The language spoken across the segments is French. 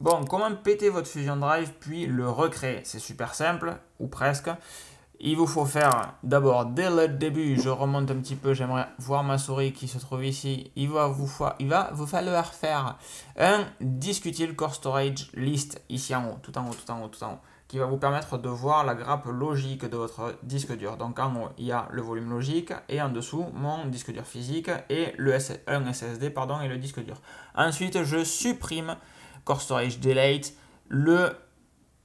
Bon, comment péter votre Fusion Drive puis le recréer C'est super simple, ou presque. Il vous faut faire d'abord dès le début, je remonte un petit peu, j'aimerais voir ma souris qui se trouve ici. Il va vous, il va vous falloir faire un Utile core storage list ici en haut, tout en haut, tout en haut, tout en haut, qui va vous permettre de voir la grappe logique de votre disque dur. Donc en haut, il y a le volume logique et en dessous, mon disque dur physique et le SSD pardon, et le disque dur. Ensuite, je supprime Core Storage Delete, le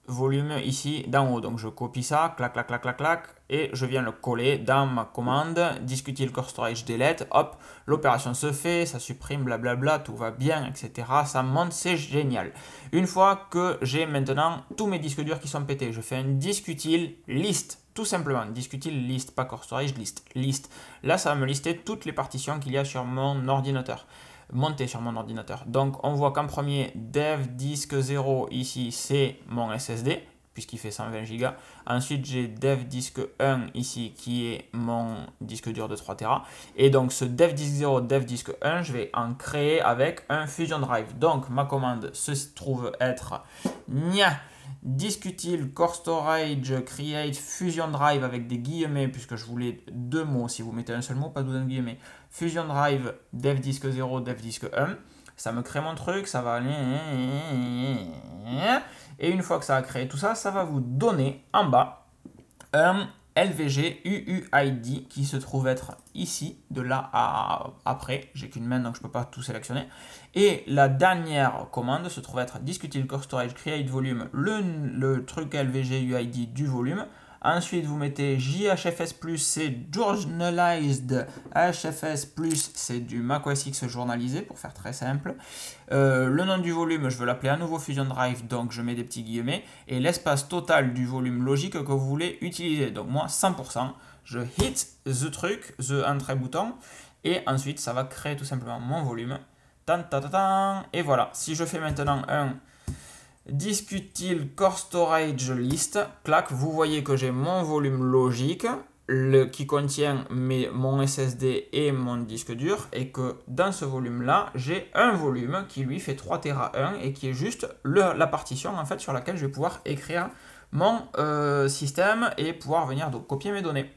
volume ici d'en haut. Donc je copie ça, clac, clac, clac, clac, clac, et je viens le coller dans ma commande, discuter le core storage delete, hop, l'opération se fait, ça supprime, blablabla, tout va bien, etc. Ça monte, c'est génial. Une fois que j'ai maintenant tous mes disques durs qui sont pétés, je fais un discutile list, tout simplement, discutil list, pas core storage list, list. Là, ça va me lister toutes les partitions qu'il y a sur mon ordinateur monter sur mon ordinateur. Donc on voit qu'en premier, dev disque 0 ici, c'est mon SSD puisqu'il fait 120 Go. Ensuite, j'ai dev disque 1 ici qui est mon disque dur de 3 Tera. Et donc ce dev disque 0, dev disque 1, je vais en créer avec un Fusion Drive. Donc ma commande se trouve être nia Discutil, Core Storage, Create, Fusion Drive avec des guillemets, puisque je voulais deux mots, si vous mettez un seul mot, pas de guillemets. Fusion Drive, Dev Disque 0, Dev Disque 1. Ça me crée mon truc, ça va Et une fois que ça a créé tout ça, ça va vous donner en bas un LVG UUID qui se trouve être ici, de là à après. J'ai qu'une main donc je ne peux pas tout sélectionner. Et la dernière commande se trouve être diskutil le core storage create volume, le, truc LVG UID du volume. Ensuite, vous mettez JHFS+, c'est Journalized HFS+, c'est du macOS X journalisé, pour faire très simple. Euh, le nom du volume, je veux l'appeler à nouveau Fusion Drive, donc je mets des petits guillemets. Et l'espace total du volume logique que vous voulez utiliser. Donc moi, 100%, je hit the truc, the entrée bouton, et ensuite, ça va créer tout simplement mon volume. et voilà, si je fais maintenant un discute il Core Storage List. Clac, vous voyez que j'ai mon volume logique le, qui contient mon SSD et mon disque dur et que dans ce volume-là, j'ai un volume qui lui fait 3 Tera 1 et qui est juste le, la partition en fait sur laquelle je vais pouvoir écrire mon euh, système et pouvoir venir donc copier mes données.